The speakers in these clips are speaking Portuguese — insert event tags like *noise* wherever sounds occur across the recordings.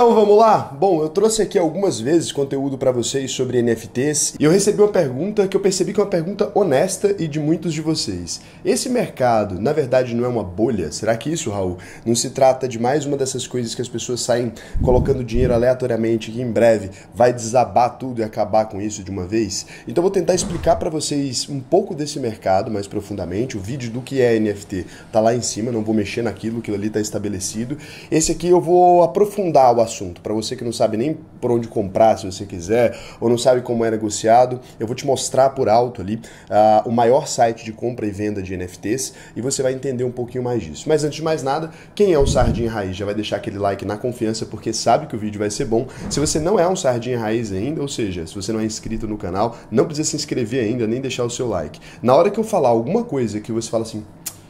Então vamos lá? Bom, eu trouxe aqui algumas vezes conteúdo para vocês sobre NFTs e eu recebi uma pergunta que eu percebi que é uma pergunta honesta e de muitos de vocês. Esse mercado, na verdade, não é uma bolha? Será que isso, Raul, não se trata de mais uma dessas coisas que as pessoas saem colocando dinheiro aleatoriamente e em breve vai desabar tudo e acabar com isso de uma vez? Então vou tentar explicar para vocês um pouco desse mercado mais profundamente. O vídeo do que é NFT tá lá em cima, não vou mexer naquilo, aquilo ali tá estabelecido. Esse aqui eu vou aprofundar o assunto. Para você que não sabe nem por onde comprar, se você quiser, ou não sabe como é negociado, eu vou te mostrar por alto ali uh, o maior site de compra e venda de NFTs e você vai entender um pouquinho mais disso. Mas antes de mais nada, quem é o Sardinha Raiz já vai deixar aquele like na confiança porque sabe que o vídeo vai ser bom. Se você não é um Sardinha Raiz ainda, ou seja, se você não é inscrito no canal, não precisa se inscrever ainda nem deixar o seu like. Na hora que eu falar alguma coisa que você fala assim,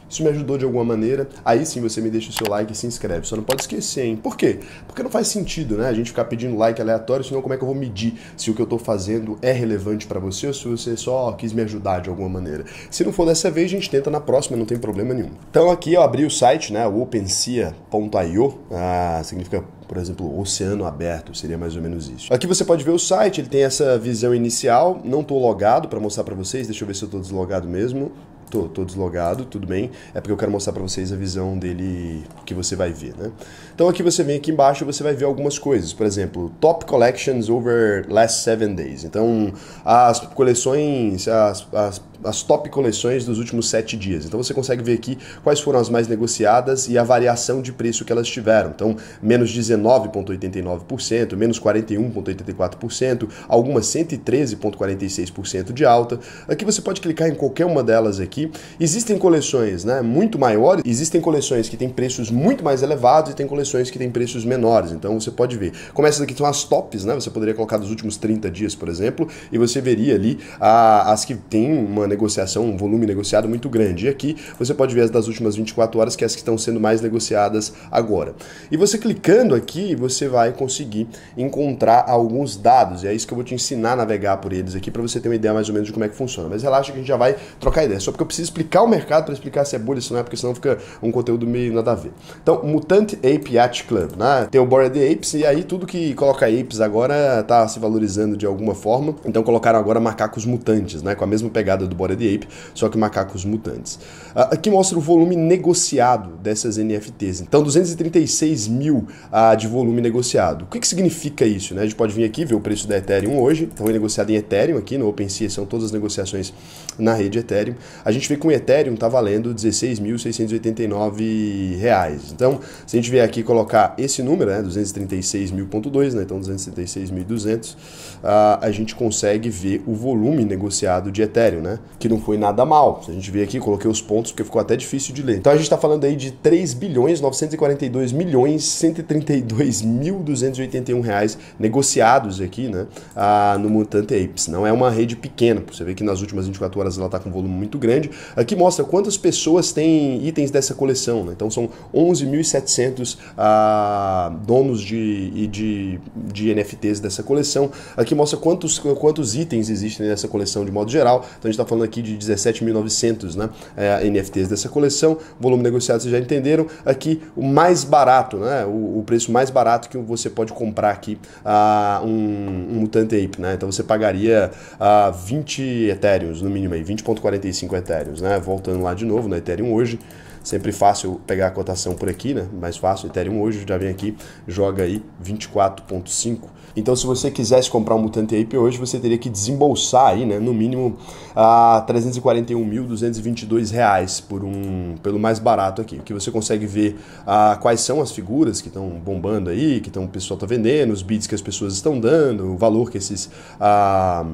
isso me ajudou de alguma maneira. Aí sim você me deixa o seu like e se inscreve. Só não pode esquecer, hein? Por quê? Porque não faz sentido, né? A gente ficar pedindo like aleatório, senão como é que eu vou medir se o que eu tô fazendo é relevante para você ou se você só quis me ajudar de alguma maneira. Se não for dessa vez, a gente tenta na próxima, não tem problema nenhum. Então aqui eu abri o site, né? opensia.io, ah, significa por exemplo, oceano aberto, seria mais ou menos isso. Aqui você pode ver o site, ele tem essa visão inicial, não estou logado para mostrar para vocês, deixa eu ver se eu estou deslogado mesmo. Tô, tô deslogado, tudo bem. É porque eu quero mostrar para vocês a visão dele que você vai ver, né? Então aqui você vem aqui embaixo, você vai ver algumas coisas. Por exemplo, top collections over last seven days. Então, as coleções, as, as as top coleções dos últimos sete dias. Então você consegue ver aqui quais foram as mais negociadas e a variação de preço que elas tiveram. Então, menos 19,89%, menos 41,84%, algumas 113,46% de alta. Aqui você pode clicar em qualquer uma delas aqui. Existem coleções né, muito maiores, existem coleções que têm preços muito mais elevados e tem coleções que têm preços menores. Então você pode ver. Como essas aqui são as tops, né? Você poderia colocar dos últimos 30 dias, por exemplo, e você veria ali as que têm uma negociação, um volume negociado muito grande. E aqui você pode ver as das últimas 24 horas, que é as que estão sendo mais negociadas agora. E você clicando aqui, você vai conseguir encontrar alguns dados, e é isso que eu vou te ensinar a navegar por eles aqui, para você ter uma ideia mais ou menos de como é que funciona. Mas relaxa que a gente já vai trocar ideia, só porque eu preciso explicar o mercado para explicar se é bolha, se não é, porque senão fica um conteúdo meio nada a ver. Então, mutante Ape Yacht Club, né? Tem o Bored Apes, e aí tudo que coloca apes agora tá se valorizando de alguma forma, então colocaram agora macacos mutantes, né? Com a mesma pegada do Bored Ape, só que macacos mutantes. Ah, aqui mostra o volume negociado dessas NFTs. Então, 236 mil ah, de volume negociado. O que, que significa isso? Né? A gente pode vir aqui ver o preço da Ethereum hoje. Então, é negociado em Ethereum aqui no OpenSea, são todas as negociações na rede Ethereum. A gente vê que o Ethereum está valendo 16.689 reais. Então, se a gente vier aqui colocar esse número, né, 236.000.2, né, então 236.200, uh, ah, a gente consegue ver o volume negociado de Ethereum, né? que não foi nada mal. A gente vê aqui, coloquei os pontos porque ficou até difícil de ler. Então a gente está falando aí de 3 bilhões 942 milhões 132 mil 281 reais negociados aqui, né, ah, no Mutante Apes. Não é uma rede pequena, você vê que nas últimas 24 horas ela está com um volume muito grande. Aqui mostra quantas pessoas têm itens dessa coleção, né? Então são 11.700 ah, donos de, de, de NFTs dessa coleção. Aqui mostra quantos, quantos itens existem nessa coleção de modo geral. Então a gente está falando falando aqui de 17.900 né, é, NFTs dessa coleção. Volume negociado, vocês já entenderam. Aqui o mais barato, né, o, o preço mais barato que você pode comprar aqui uh, um, um Mutante Ape. Né? Então você pagaria uh, ah, 20 Ethereums, no mínimo, 20.45 Ethereums. Né? Voltando lá de novo no Ethereum hoje. Sempre fácil pegar a cotação por aqui, né? Mais fácil, Ethereum hoje já vem aqui, joga aí 24.5 então, se você quisesse comprar um Mutante Ape hoje, você teria que desembolsar aí, né, no mínimo a uh, 341.222 reais por um, pelo mais barato aqui. Que você consegue ver uh, quais são as figuras que estão bombando aí, que tão, o pessoal está vendendo, os bits que as pessoas estão dando, o valor que esses uh,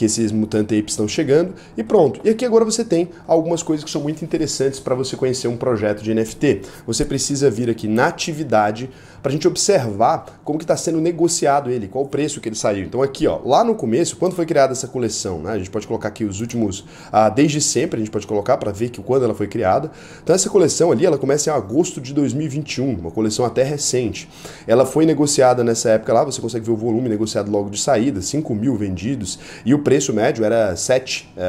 que esses mutantes apes estão chegando e pronto. E aqui agora você tem algumas coisas que são muito interessantes para você conhecer um projeto de NFT. Você precisa vir aqui na atividade para a gente observar como que está sendo negociado ele, qual o preço que ele saiu. Então aqui, ó, lá no começo, quando foi criada essa coleção, né? A gente pode colocar aqui os últimos, ah, desde sempre a gente pode colocar para ver que quando ela foi criada. Então essa coleção ali, ela começa em agosto de 2021, uma coleção até recente. Ela foi negociada nessa época lá, você consegue ver o volume negociado logo de saída, 5 mil vendidos e o preço médio era 7 uh,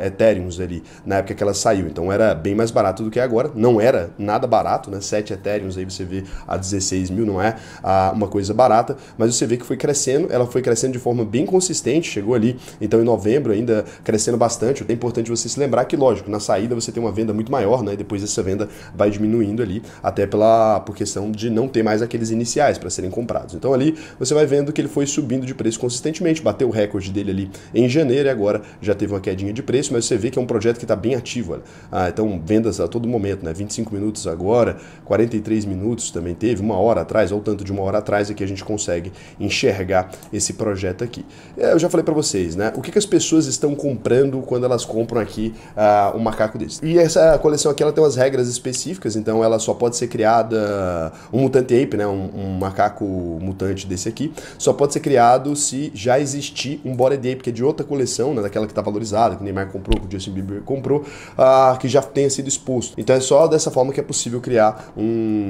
eh, Ethereums ali, na época que ela saiu. Então era bem mais barato do que agora. Não era nada barato, né? 7 Ethereums aí você vê a 16 mil, não é uh, uma coisa barata, mas você vê que foi crescendo, ela foi crescendo de forma bem consistente, chegou ali, então em novembro ainda crescendo bastante. É importante você se lembrar que, lógico, na saída você tem uma venda muito maior, né? E depois essa venda vai diminuindo ali, até pela por questão de não ter mais aqueles iniciais para serem comprados. Então ali você vai vendo que ele foi subindo de preço consistentemente, bateu o recorde dele ali em janeiro e agora já teve uma quedinha de preço, mas você vê que é um projeto que está bem ativo. Ah, então, vendas a todo momento, né? 25 minutos agora, 43 minutos também teve, uma hora atrás, ou tanto de uma hora atrás, é que a gente consegue enxergar esse projeto aqui. É, eu já falei para vocês, né? O que, que, as pessoas estão comprando quando elas compram aqui uh, um macaco desse? E essa coleção aqui ela tem umas regras específicas, então ela só pode ser criada. Um mutante ape, né? Um, um macaco mutante desse aqui, só pode ser criado se já existir um body ape, que é de outra coleção, né, daquela que está valorizada, que o Neymar comprou, que o Justin Bieber comprou, uh, que já tenha sido exposto. Então é só dessa forma que é possível criar um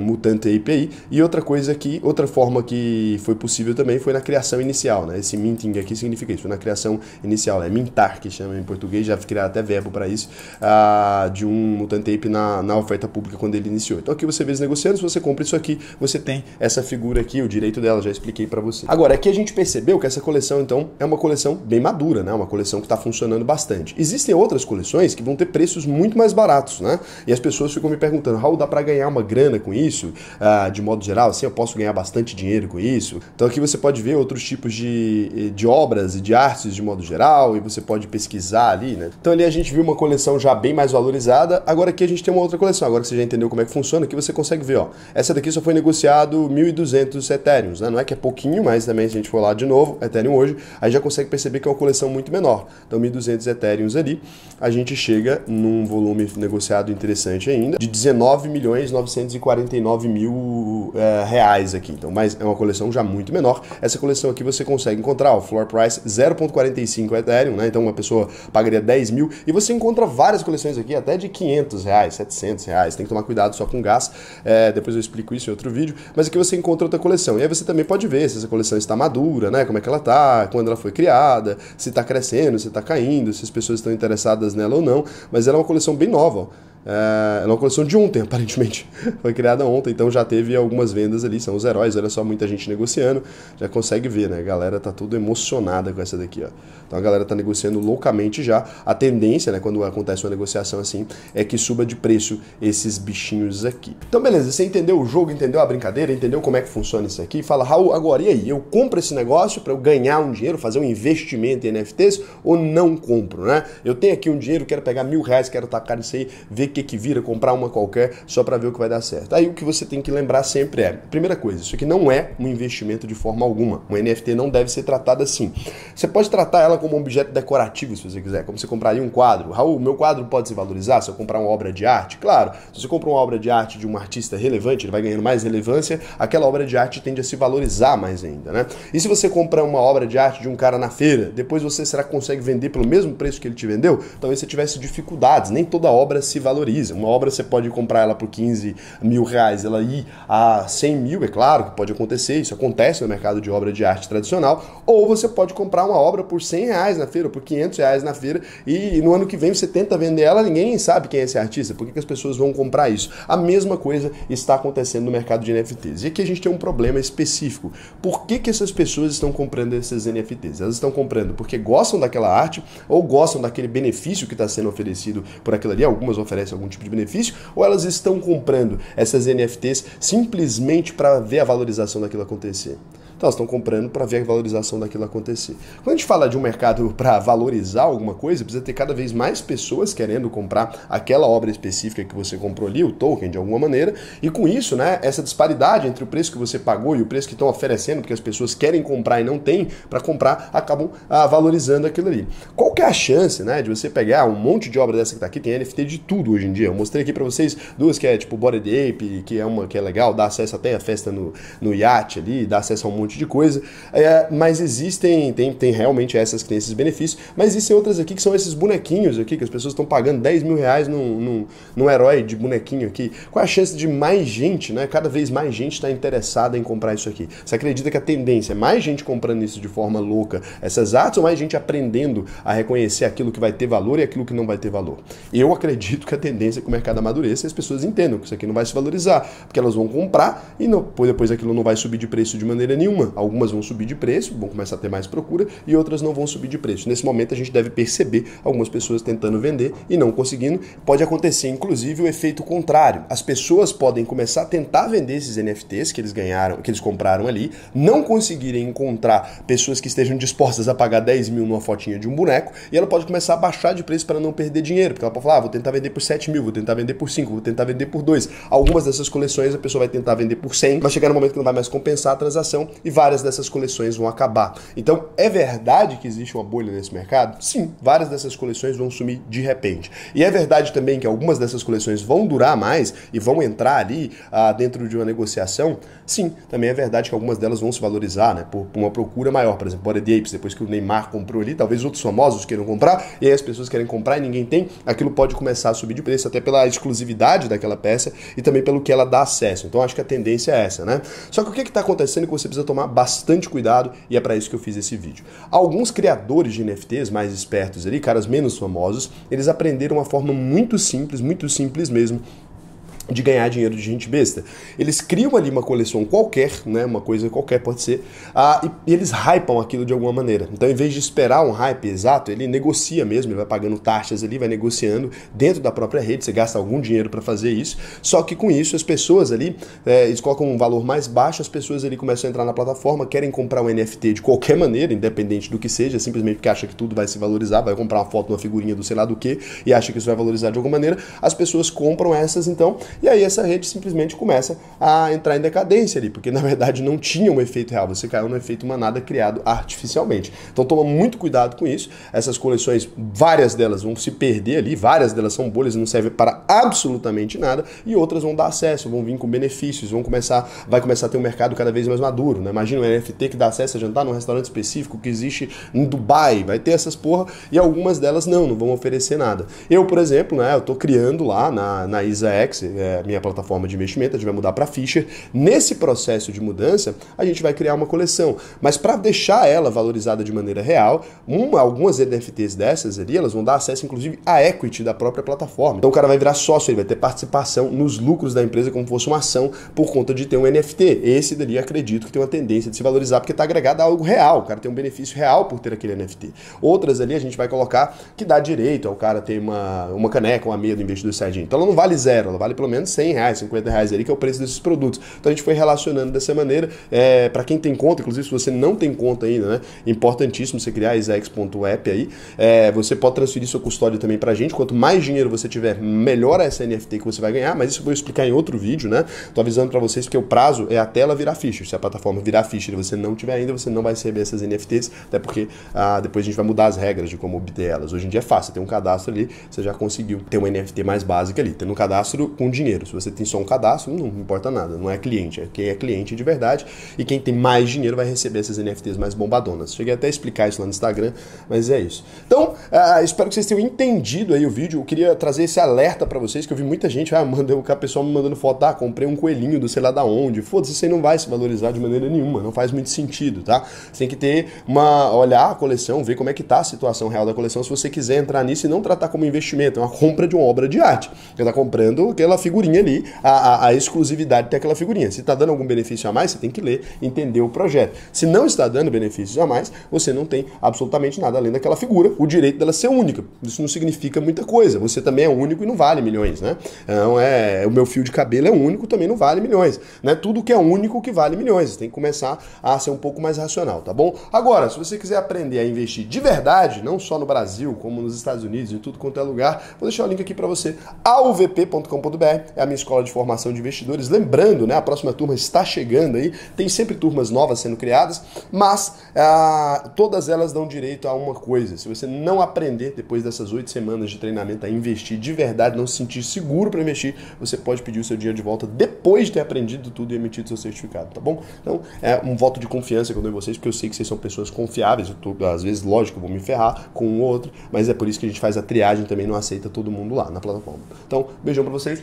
mutante API. E outra coisa que, outra forma que foi possível também foi na criação inicial, né? Esse minting aqui significa isso, foi na criação inicial, é né? mintar, que chama em português, já criaram até verbo para isso, uh, de um mutante ape na, na oferta pública quando ele iniciou. Então aqui você vê eles negociando, se você compra isso aqui, você tem essa figura aqui, o direito dela, já expliquei para você. Agora, aqui a gente percebeu que essa coleção, então, é uma coleção bem madura né? Uma coleção que está funcionando bastante. Existem outras coleções que vão ter preços muito mais baratos, né? E as pessoas ficam me perguntando, Raul, dá para ganhar uma grana com isso? Ah, de modo geral, assim, eu posso ganhar bastante dinheiro com isso? Então aqui você pode ver outros tipos de, de obras e de artes de modo geral, e você pode pesquisar ali, né? Então ali a gente viu uma coleção já bem mais valorizada, agora aqui a gente tem uma outra coleção, agora que você já entendeu como é que funciona, aqui você consegue ver, ó, essa daqui só foi negociado 1.200 Ethereum, né? Não é que é pouquinho, mas também se a gente for lá de novo, Ethereum hoje, aí já consegue perceber que é uma coleção muito menor. Então, 1.200 Ethereums ali, a gente chega num volume negociado interessante ainda, de 19 milhões 949 mil é, reais aqui. Então, mas é uma coleção já muito menor. Essa coleção aqui você consegue encontrar o floor price 0.45 Ethereum, né? Então, uma pessoa pagaria 10 mil e você encontra várias coleções aqui, até de 500 reais, 700 reais. Tem que tomar cuidado só com gás. É, depois eu explico isso em outro vídeo. Mas aqui você encontra outra coleção. E aí você também pode ver se essa coleção está madura, né? Como é que ela tá, quando ela foi criada, se está crescendo, se está caindo, se as pessoas estão interessadas nela ou não, mas ela é uma coleção bem nova. Ó. É, é uma coleção de ontem, aparentemente. *laughs* Foi criada ontem, então já teve algumas vendas ali, são os heróis, olha só, muita gente negociando. Já consegue ver, né? A galera tá tudo emocionada com essa daqui, ó. Então a galera tá negociando loucamente já. A tendência, né, quando acontece uma negociação assim, é que suba de preço esses bichinhos aqui. Então beleza, você entendeu o jogo, entendeu a brincadeira, entendeu como é que funciona isso aqui? Fala, Raul, agora e aí? Eu compro esse negócio para eu ganhar um dinheiro, fazer um investimento em NFTs ou não compro, né? Eu tenho aqui um dinheiro, quero pegar mil reais, quero tacar isso aí, ver que, que vira, comprar uma qualquer só para ver o que vai dar certo. Aí o que você tem que lembrar sempre é, primeira coisa, isso aqui não é um investimento de forma alguma. Um NFT não deve ser tratado assim. Você pode tratar ela como um objeto decorativo, se você quiser, como você compraria um quadro. Raul, meu quadro pode se valorizar se eu comprar uma obra de arte? Claro, se você compra uma obra de arte de um artista relevante, ele vai ganhando mais relevância, aquela obra de arte tende a se valorizar mais ainda, né? E se você comprar uma obra de arte de um cara na feira, depois você será que consegue vender pelo mesmo preço que ele te vendeu? Talvez você tivesse dificuldades, nem toda obra se valoriza valoriza. Uma obra você pode comprar ela por 15 mil reais, ela ir a 100 mil, é claro que pode acontecer, isso acontece no mercado de obra de arte tradicional, ou você pode comprar uma obra por 100 reais na feira, ou por 500 reais na feira, e no ano que vem você tenta vender ela, ninguém sabe quem é esse artista, por que, que as pessoas vão comprar isso? A mesma coisa está acontecendo no mercado de NFTs. E aqui a gente tem um problema específico. Por que, que essas pessoas estão comprando esses NFTs? Elas estão comprando porque gostam daquela arte ou gostam daquele benefício que está sendo oferecido por aquilo ali, algumas oferecem algum tipo de benefício, ou elas estão comprando essas NFTs simplesmente para ver a valorização daquilo acontecer? Então elas estão comprando para ver a valorização daquilo acontecer. Quando a gente fala de um mercado para valorizar alguma coisa, precisa ter cada vez mais pessoas querendo comprar aquela obra específica que você comprou ali, o token de alguma maneira, e com isso, né, essa disparidade entre o preço que você pagou e o preço que estão oferecendo, porque as pessoas querem comprar e não têm para comprar, acabam ah, valorizando aquilo ali. Qual que é a chance, né, de você pegar um monte de obra dessa que está aqui, tem NFT de tudo hoje em dia. Eu mostrei aqui para vocês duas que é tipo Body Ape, que é uma que é legal, dá acesso até a festa no, no iate ali, dá acesso a um monte monte de coisa. É, mas existem, tem, tem realmente essas que têm esses benefícios, mas existem outras aqui que são esses bonequinhos aqui, que as pessoas estão pagando 10 mil reais num, num, num, herói de bonequinho aqui. Qual é a chance de mais gente, né? Cada vez mais gente está interessada em comprar isso aqui. Você acredita que a tendência é mais gente comprando isso de forma louca, essas artes, ou mais gente aprendendo a reconhecer aquilo que vai ter valor e aquilo que não vai ter valor? Eu acredito que a tendência é que o mercado amadureça e as pessoas entendam que isso aqui não vai se valorizar, porque elas vão comprar e não, depois aquilo não vai subir de preço de maneira nenhuma algumas vão subir de preço, vão começar a ter mais procura e outras não vão subir de preço. Nesse momento a gente deve perceber algumas pessoas tentando vender e não conseguindo. Pode acontecer inclusive o efeito contrário. As pessoas podem começar a tentar vender esses NFTs que eles ganharam, que eles compraram ali, não conseguirem encontrar pessoas que estejam dispostas a pagar 10 mil numa fotinha de um boneco e ela pode começar a baixar de preço para não perder dinheiro, porque ela pode falar, ah, vou tentar vender por 7 mil, vou tentar vender por 5, vou tentar vender por 2. Algumas dessas coleções a pessoa vai tentar vender por 100, mas chegar no momento que não vai mais compensar a transação e várias dessas coleções vão acabar. Então, é verdade que existe uma bolha nesse mercado? Sim, várias dessas coleções vão sumir de repente. E é verdade também que algumas dessas coleções vão durar mais e vão entrar ali ah, dentro de uma negociação? Sim, também é verdade que algumas delas vão se valorizar, né? Por, uma procura maior, por exemplo, Body the Apes, depois que o Neymar comprou ali, talvez outros famosos queiram comprar, e aí as pessoas querem comprar e ninguém tem, aquilo pode começar a subir de preço até pela exclusividade daquela peça e também pelo que ela dá acesso. Então acho que a tendência é essa, né? Só que o que é está acontecendo que você precisa tomar tomar bastante cuidado e é para isso que eu fiz esse vídeo. Alguns criadores de NFTs mais espertos ali, caras menos famosos, eles aprenderam uma forma muito simples, muito simples mesmo, de ganhar dinheiro de gente besta. Eles criam ali uma coleção qualquer, né, uma coisa qualquer pode ser, uh, e, e eles hypam aquilo de alguma maneira. Então, em vez de esperar um hype exato, ele negocia mesmo, ele vai pagando taxas ali, vai negociando dentro da própria rede, você gasta algum dinheiro para fazer isso, só que com isso as pessoas ali, é, eles colocam um valor mais baixo, as pessoas ali começam a entrar na plataforma, querem comprar um NFT de qualquer maneira, independente do que seja, simplesmente porque acha que tudo vai se valorizar, vai comprar uma foto, uma figurinha do sei lá do que, e acha que isso vai valorizar de alguma maneira, as pessoas compram essas, então e aí essa rede simplesmente começa a entrar em decadência ali, porque na verdade não tinha um efeito real, você caiu no efeito manada criado artificialmente. Então toma muito cuidado com isso. Essas coleções, várias delas vão se perder ali, várias delas são bolhas e não servem para absolutamente nada, e outras vão dar acesso, vão vir com benefícios, vão começar, vai começar a ter um mercado cada vez mais maduro, né? Imagina um NFT que dá acesso a jantar num restaurante específico que existe em Dubai, vai ter essas porra, e algumas delas não, não vão oferecer nada. Eu, por exemplo, né, eu tô criando lá na, na ISAX, é, é, minha plataforma de investimento, a gente vai mudar para Fisher. Nesse processo de mudança, a gente vai criar uma coleção. Mas para deixar ela valorizada de maneira real, uma, algumas NFTs dessas ali, elas vão dar acesso, inclusive, à equity da própria plataforma. Então o cara vai virar sócio, ele vai ter participação nos lucros da empresa como fosse uma ação por conta de ter um NFT. Esse dali acredito que tem uma tendência de se valorizar porque está agregado a algo real, o cara tem um benefício real por ter aquele NFT. Outras ali a gente vai colocar que dá direito ao cara ter uma, uma caneca, uma meia do investidor saiyajin. Então ela não vale zero, ela vale pelo menos menos 100 reais, 50 reais ali, que é o preço desses produtos. Então a gente foi relacionando dessa maneira. É, para quem tem conta, inclusive se você não tem conta ainda, né? Importantíssimo você criar a Isex.app aí. É, você pode transferir sua custódia também para a gente. Quanto mais dinheiro você tiver, melhor essa NFT que você vai ganhar, mas isso eu vou explicar em outro vídeo, né? Tô avisando para vocês que o prazo é a tela virar ficha. Se a plataforma virar ficha e você não tiver ainda, você não vai receber essas NFTs, até porque ah, depois a gente vai mudar as regras de como obter elas. Hoje em dia é fácil, tem um cadastro ali, você já conseguiu ter uma NFT mais básica ali, tendo um cadastro com dinheiro dinheiro. Se você tem só um cadastro, não importa nada, não é cliente. É quem é cliente de verdade e quem tem mais dinheiro vai receber essas NFTs mais bombadonas. Cheguei até a explicar isso lá no Instagram, mas é isso. Então, uh, espero que vocês tenham entendido aí o vídeo. Eu queria trazer esse alerta para vocês, que eu vi muita gente, ah, mandou o pessoal me mandando foto, ah, comprei um coelhinho do sei lá da onde. Foda-se, isso aí não vai se valorizar de maneira nenhuma, não faz muito sentido, tá? Você tem que ter uma, olhar a coleção, ver como é que tá a situação real da coleção, se você quiser entrar nisso e não tratar como investimento, é uma compra de uma obra de arte. Você tá comprando aquela figura figurinha ali, a, a, a exclusividade daquela figurinha. Se está dando algum benefício a mais, você tem que ler, entender o projeto. Se não está dando benefícios a mais, você não tem absolutamente nada além daquela figura, o direito dela ser única. Isso não significa muita coisa. Você também é único e não vale milhões, né? Não é, o meu fio de cabelo é único, também não vale milhões, né? Tudo que é único que vale milhões. Você tem que começar a ser um pouco mais racional, tá bom? Agora, se você quiser aprender a investir de verdade, não só no Brasil, como nos Estados Unidos e tudo quanto é lugar, vou deixar o link aqui para você, alvp.com.br é a minha escola de formação de investidores. Lembrando, né, a próxima turma está chegando aí, tem sempre turmas novas sendo criadas, mas ah, todas elas dão direito a uma coisa. Se você não aprender depois dessas oito semanas de treinamento a investir de verdade, não se sentir seguro para investir, você pode pedir o seu dinheiro de volta depois de ter aprendido tudo e emitido seu certificado, tá bom? Então, é um voto de confiança que eu dou em vocês, porque eu sei que vocês são pessoas confiáveis, eu tô, às vezes, lógico, eu vou me ferrar com um ou outro, mas é por isso que a gente faz a triagem também, não aceita todo mundo lá na plataforma. Então, beijão para vocês